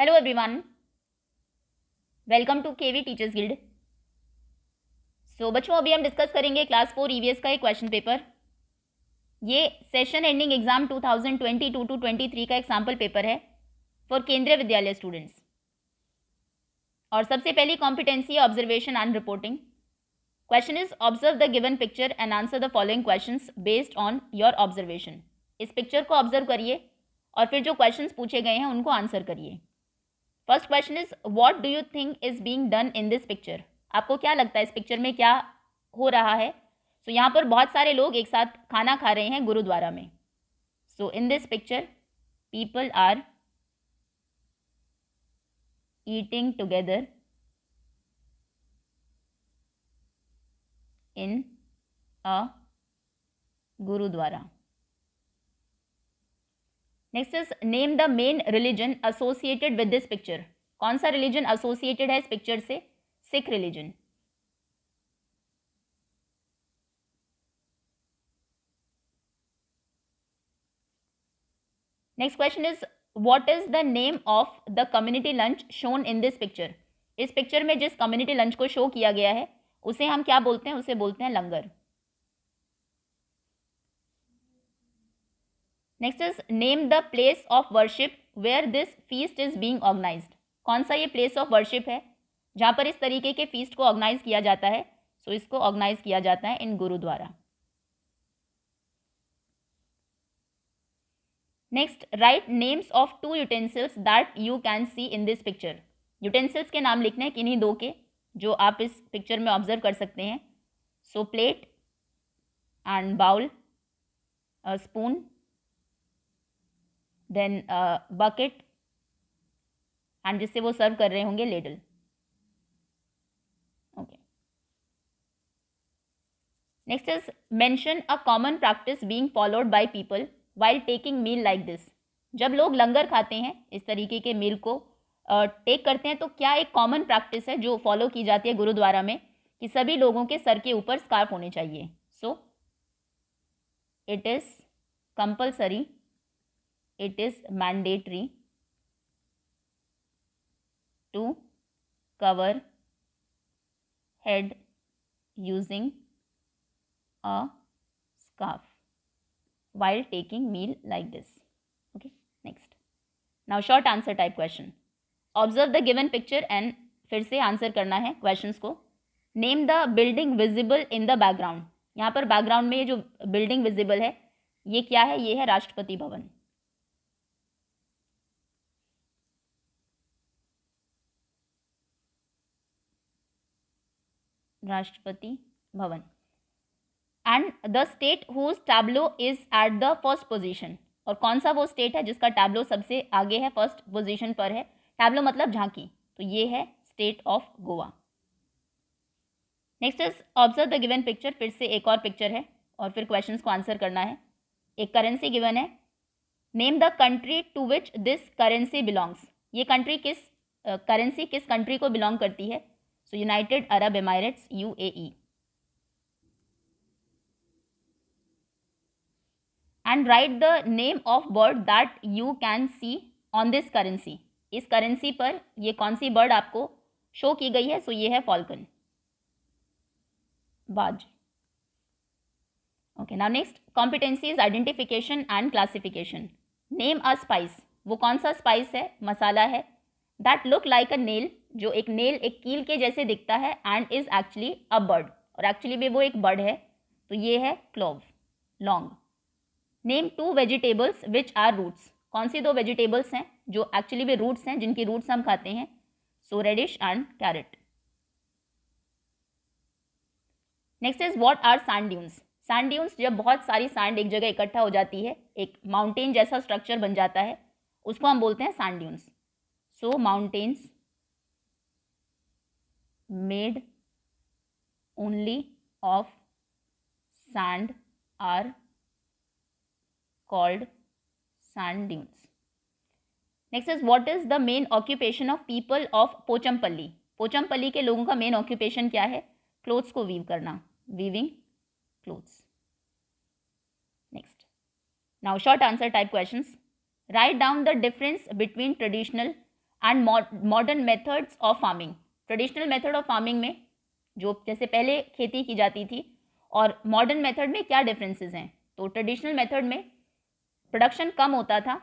Hello everyone welcome to K V teachers guild so बच्चों अभी हम डिस्कस करेंगे क्लास फोर ईवीएस का एक क्वेश्चन पेपर ये सेशन एंडिंग एग्जाम 2022 टू 23 का एक सैम्पल पेपर है फॉर केंद्रीय विद्यालय स्टूडेंट्स और सबसे पहली competency observation and reporting question is observe the given picture and answer the following question based on your observation इस पिक्चर को ऑब्जर्व करिए और फिर जो क्वेश्चंस पूछे गए हैं उनको आंसर करिए first question is what do you think is being done in this picture आपको क्या लगता है इस पिक्चर में क्या हो रहा है सो so, यहाँ पर बहुत सारे लोग एक साथ खाना खा रहे हैं गुरुद्वारा में so in this picture people are eating together in a gurdwara next is name the main religion associated with this picture कौन सा रिलीजन एसोसिएटेड है इस पिक्चर से Sikh religion next question is what is the name of the community lunch shown in this picture इस picture में जिस community lunch को show किया गया है उसे हम क्या बोलते हैं उसे बोलते हैं langar next is name the place of worship where this feast is being organised कौन सा ये प्लेस ऑफ वर्शिप है जहाँ पर इस तरीके के फीस्ट को ऑर्गेनाइज किया जाता है सो so इसको ऑर्गेनाइज किया जाता है in gurdwara next write names of two utensils that you can see in this picture utensils के नाम लिखने हैं किन्हीं दो के जो आप इस पिक्चर में ऑब्जर्व कर सकते हैं so plate and bowl spoon then bucket and जिससे वो सर्व कर रहे होंगे ladle okay next is mention a common practice being followed by people while taking meal like this जब लोग लंगर खाते हैं इस तरीके के मील को टेक uh, करते हैं तो क्या एक कॉमन प्रैक्टिस है जो फॉलो की जाती है गुरुद्वारा में कि सभी लोगों के सर के ऊपर स्कार्फ होने चाहिए so it is compulsory it is mandatory to cover head using a scarf while taking meal like this okay next now short answer type question observe the given picture and फिर से answer करना है questions को name the building visible in the background यहाँ पर background में ये जो बिल्डिंग विजिबल है ये क्या है ये है राष्ट्रपति Bhavan Rashtrapati Bhavan and the state whose tableau is at the first position और कौन सा वो स्टेट है जिसका टैबलो सबसे आगे है फर्स्ट पोजिशन पर है टैबलो मतलब झांकी तो ये है state of Goa next is observe the given picture फिर से एक और पिक्चर है और फिर क्वेश्चन को आंसर करना है एक करेंसी गिवन है name the country to which this currency belongs ये कंट्री किस करेंसी uh, किस कंट्री को बिलोंग करती है so United Arab Emirates you and write the name of bird that you can see on this currency इस currency पर ये कौन सी बर्ड आपको शो की गई है सो ये है फॉल्कन बाज okay now next is identification and classification name a spice वो कौन सा स्पाइस है मसाला है that look like a nail जो एक नेल एक कील के जैसे दिखता है and is actually a bird और एक्चुअली भी वो एक बर्ड है तो ये है क्लोव लॉन्ग name two vegetables which are roots कौन सी दो वेजिटेबल्स हैं जो एक्चुअली भी रूट्स हैं जिनकी रूट्स हम खाते हैं so radish and carrot next is what are sand dunes sand dunes जब बहुत सारी सैंड एक जगह इकट्ठा हो जाती है एक माउंटेन जैसा स्ट्रक्चर बन जाता है उसको हम बोलते हैं sand dunes so mountains made only of sand are called sand dunes next is what is the main occupation of people of Pochampally Pochampally के लोगों का मेन ऑक्यूपेशन क्या है क्लोथ्स को वीव करना weaving clothes next now short answer type question write down the difference between traditional and modern methods of farming traditional method of farming में जो जैसे पहले खेती की जाती थी और मॉडर्न मेथड में क्या डिफरेंसेस हैं तो ट्रेडिशनल मेथड में प्रोडक्शन कम होता था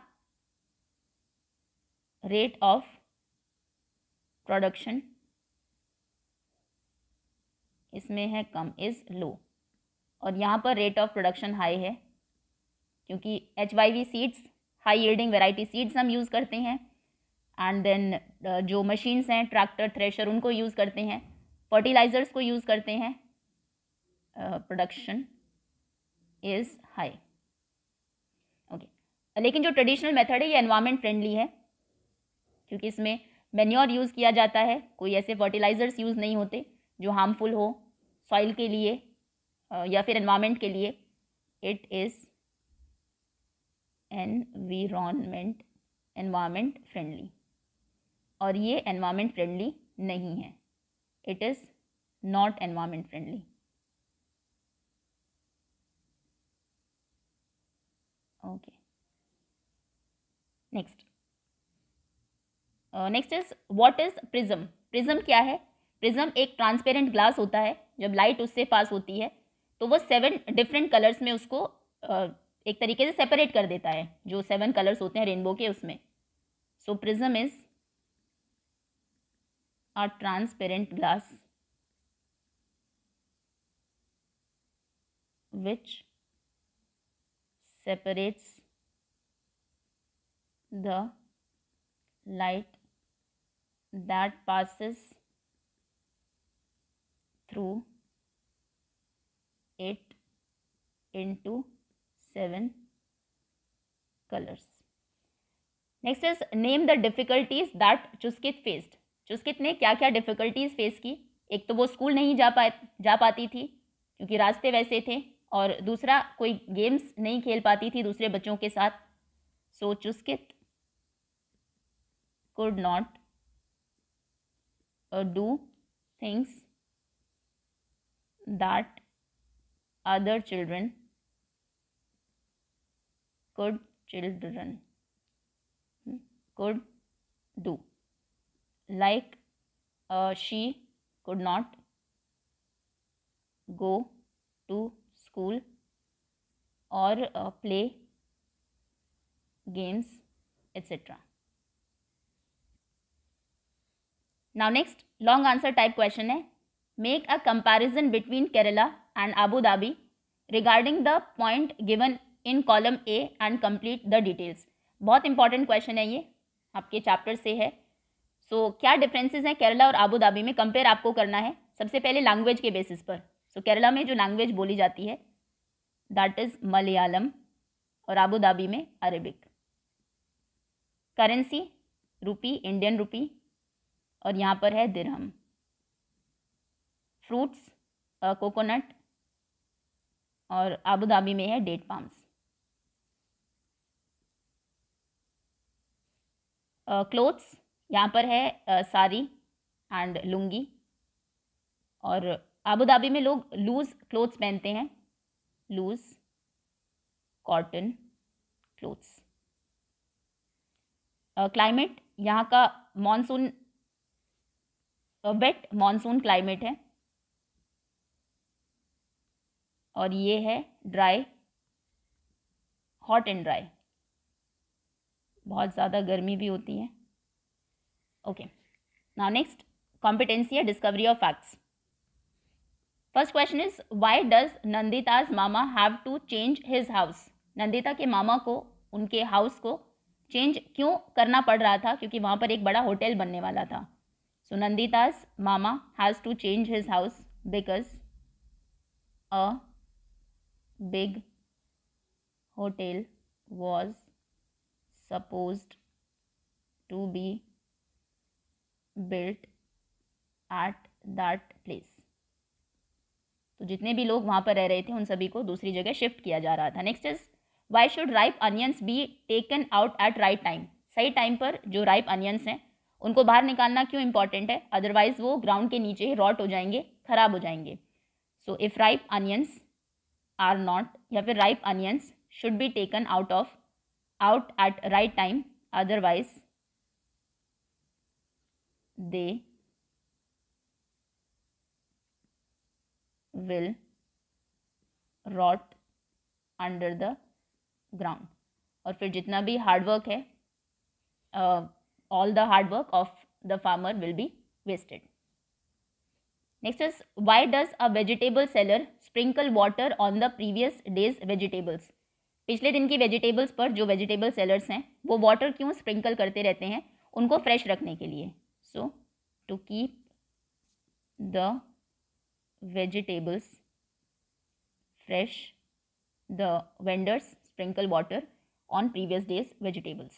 रेट ऑफ प्रोडक्शन इसमें है कम इज़ लो और यहाँ पर रेट ऑफ प्रोडक्शन हाई है क्योंकि H Y V seeds high yielding variety seeds हम यूज़ करते हैं एंड देन uh, जो मशीन्स हैं ट्रैक्टर थ्रेशर उनको यूज़ करते हैं फर्टिलाइज़र्स को यूज़ करते हैं प्रोडक्शन इज़ हाई ओके लेकिन जो ट्रेडिशनल मेथड है ये एनवायरमेंट फ्रेंडली है क्योंकि इसमें मेन्योर यूज़ किया जाता है कोई ऐसे फर्टिलाइज़र्स यूज़ नहीं होते जो हार्मफुल हो सॉइल के लिए uh, या फिर एनवायरमेंट के लिए it is environment environment friendly और ये एनवायरमेंट फ्रेंडली नहीं है it is not environment friendly okay next next is what is prism prism क्या है प्रिज्म एक ट्रांसपेरेंट ग्लास होता है जब लाइट उससे पास होती है तो वो सेवन डिफरेंट कलर्स में उसको uh, एक तरीके से सेपरेट कर देता है जो सेवन कलर्स होते हैं रेनबो के उसमें so prism is or transparent glass which separates the light that passes through it into seven colors. Next is name the difficulties that Chuskit faced. Chuskit ने क्या क्या डिफ़िकल्टीज़ फेस की एक तो वो स्कूल नहीं जा पा जा पाती थी क्योंकि रास्ते वैसे थे और दूसरा कोई गेम्स नहीं खेल पाती थी दूसरे बच्चों के साथ so Chuskit could not do things that other children could children could do like uh, she could not go to school or uh, play games etc now next long answer type question hai make a comparison between kerala and abu dhabi regarding the point given in column a and complete the details बहुत important question है ये आपके chapter से है सो so, क्या differences हैं केरला और Abu Dhabi में कंपेयर आपको करना है सबसे पहले लैंग्वेज के बेसिस पर सो so, केरला में जो लैंग्वेज बोली जाती है दैट इज़ मलयालम और आबू धाबी में Arabic currency rupee Indian rupee और यहाँ पर है दिरहम फ्रूट्स कोकोनट और आबू धाबी में है डेट पाम्स क्लोथ्स यहाँ पर है साड़ी एंड लुंगी और आबू धाबी में लोग लूज़ क्लोथ्स पहनते हैं लूज़ कॉटन क्लोथ्स क्लाइमेट यहाँ का मॉनसून वेट मॉनसून क्लाइमेट है और ये है ड्राई हॉट एंड ड्राई बहुत ज़्यादा गर्मी भी होती है Okay. Now next, competency discovery of facts. First question is, why does Nandita's mama have to change his house? Nandita के मामा को उनके हाउस को चेंज क्यों करना पड़ रहा था क्योंकि वहाँ पर एक बड़ा होटल बनने वाला था सो नंदिताज मामा has to change his house because a big hotel was supposed to be built at that place तो जितने भी लोग वहां पर रह रहे थे उन सभी को दूसरी जगह शिफ्ट किया जा रहा था next is why should ripe onions be taken out at right time सही टाइम पर जो राइप अनियंस हैं उनको बाहर निकालना क्यों इंपॉर्टेंट है अदरवाइज वो ग्राउंड के नीचे ही रॉट हो जाएंगे खराब हो जाएंगे so if ripe onions are not या फिर ripe onions should be taken out of out at right time otherwise they will rot under the ground और फिर जितना भी हार्डवर्क है all the hard work of the farmer will be wasted next is why does a vegetable seller sprinkle water on the previous day's vegetables पिछले दिन की vegetables पर जो वेजिटेबल सेलर्स हैं वो वाटर क्यों स्प्रिंकल करते रहते हैं उनको फ्रेश रखने के लिए also to keep the vegetables fresh the vendors sprinkle water on previous day's vegetables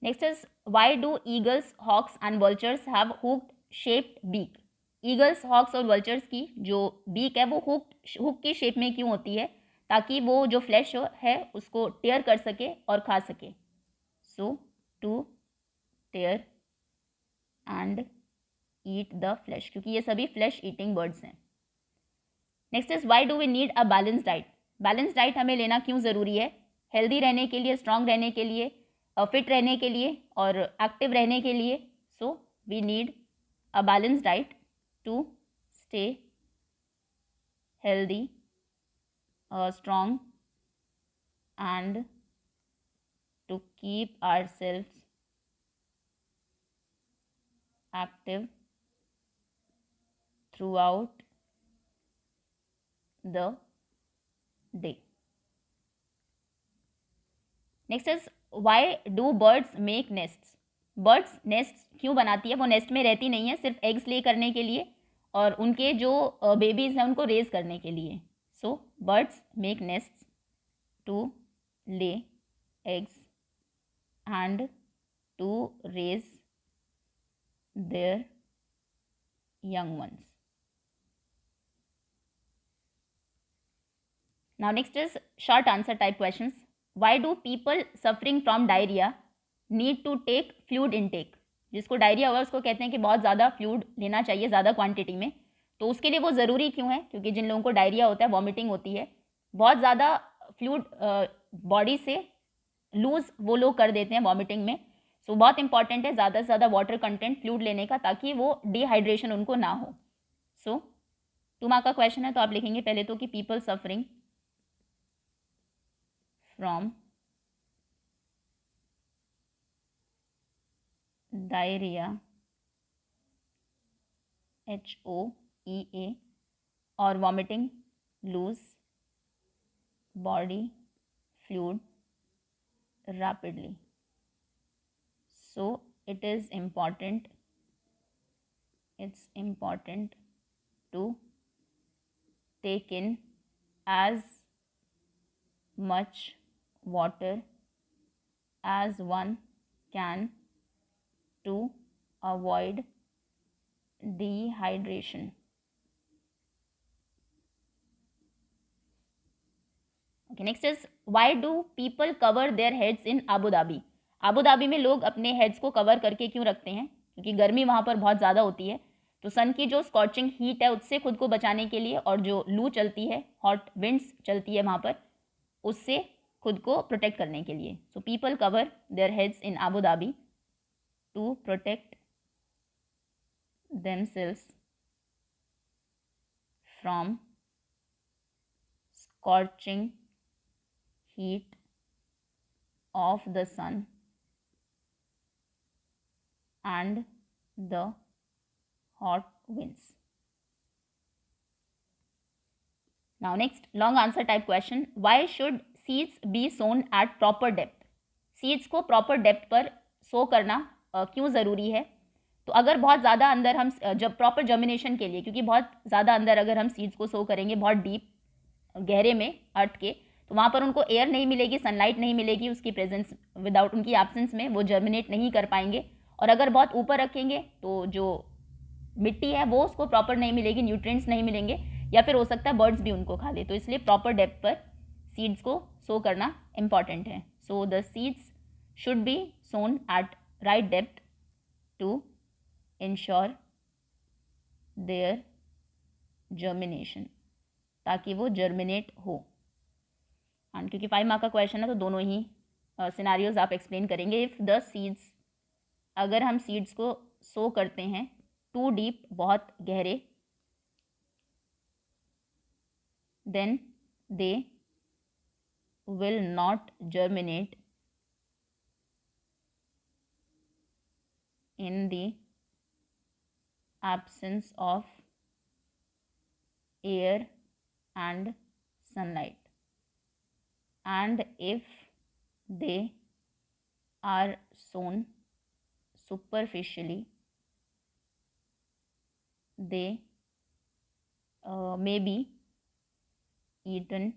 next is why do eagles hawks and vultures have hooked shaped beak eagles hawks और vultures की जो बीक है वो hook hook की shape में क्यों होती है ताकि वो जो फ्लैश है उसको टेयर कर सके और खा सके so to tear and eat the flesh क्योंकि ये सभी फ्लैश ईटिंग बर्ड्स हैं next is why do we need a balance diet balance diet हमें लेना क्यों ज़रूरी है हेल्दी रहने के लिए स्ट्रांग रहने के लिए फिट रहने के लिए और एक्टिव रहने के लिए so we need a balance diet to stay healthy strong and to keep our self active throughout the day. Next is why do birds make nests birds nest क्यों बनाती है वो नेस्ट में रहती नहीं है सिर्फ एग्स ले करने के लिए और उनके जो बेबीज हैं उनको रेज करने के लिए so birds make nest to lay eggs and to raise their young ones. Now next is short answer type questions. Why do people suffering from diarrhea need to take fluid intake? जिसको diarrhoea हुआ उसको कहते हैं कि बहुत ज़्यादा fluid लेना चाहिए ज़्यादा क्वांटिटी में तो उसके लिए वो ज़रूरी क्यों है क्योंकि जिन लोगों को डायरिया होता है वॉमिटिंग होती है बहुत ज़्यादा फ्लूड बॉडी से लूज़ वो लोग कर देते हैं वॉमिटिंग में सो बहुत इंपॉर्टेंट है ज़्यादा से ज़्यादा वाटर कंटेंट फ्लूड लेने का ताकि वो डिहाइड्रेशन उनको ना हो सो so, टू का क्वेश्चन है तो आप लिखेंगे पहले तो कि people suffering from diarrhoea H O E A और vomiting loose body fluid rapidly so it is important it's important to take in as much water as one can to avoid dehydration. Okay, next is why do people cover their heads in Abu Dhabi? Abu Dhabi में लोग अपने heads को cover करके क्यों रखते हैं क्योंकि गर्मी वहाँ पर बहुत ज़्यादा होती है तो सन की जो स्कॉचिंग हीट है उससे खुद को बचाने के लिए और जो लू चलती है हॉट विंड्स चलती है वहाँ पर उससे खुद को प्रोटेक्ट करने के लिए so people cover their heads in Abu Dhabi to protect themselves from scorching heat of the sun and the hot winds. Now next long answer type question. Why should seeds be sown at proper depth? Seeds को proper depth पर sow करना क्यों ज़रूरी है तो अगर बहुत ज़्यादा अंदर हम जब प्रॉपर जर्मिनेशन के लिए क्योंकि बहुत ज़्यादा अंदर अगर हम सीड्स को सो करेंगे बहुत डीप गहरे में अर्थ के तो वहाँ पर उनको एयर नहीं मिलेगी सनलाइट नहीं मिलेगी उसकी प्रेजेंस विदाउट उनकी एब्सेंस में वो जर्मिनेट नहीं कर पाएंगे और अगर बहुत ऊपर रखेंगे तो जो मिट्टी है वो उसको प्रॉपर नहीं मिलेगी न्यूट्रिएंट्स नहीं मिलेंगे या फिर हो सकता है बर्ड्स भी उनको खा ले तो इसलिए प्रॉपर डेप्थ पर सीड्स को सो करना इम्पॉर्टेंट है so the seeds should be sown at right depth to ensure their germination ताकि वो जर्मिनेट हो एंड क्योंकि फाइव मार्क का क्वेश्चन है तो दोनों ही सिनारियोज uh, आप एक्सप्लेन करेंगे इफ़ द सीड्स अगर हम सीड्स को सो करते हैं टू डीप बहुत गहरे then they will not germinate in the absence of air and sunlight and if they are sown superficially they uh, may be eaten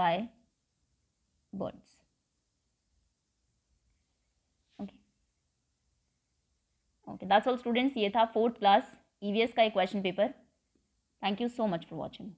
by birds okay okay that's all students ye tha fourth class evs ka ek question paper thank you so much for watching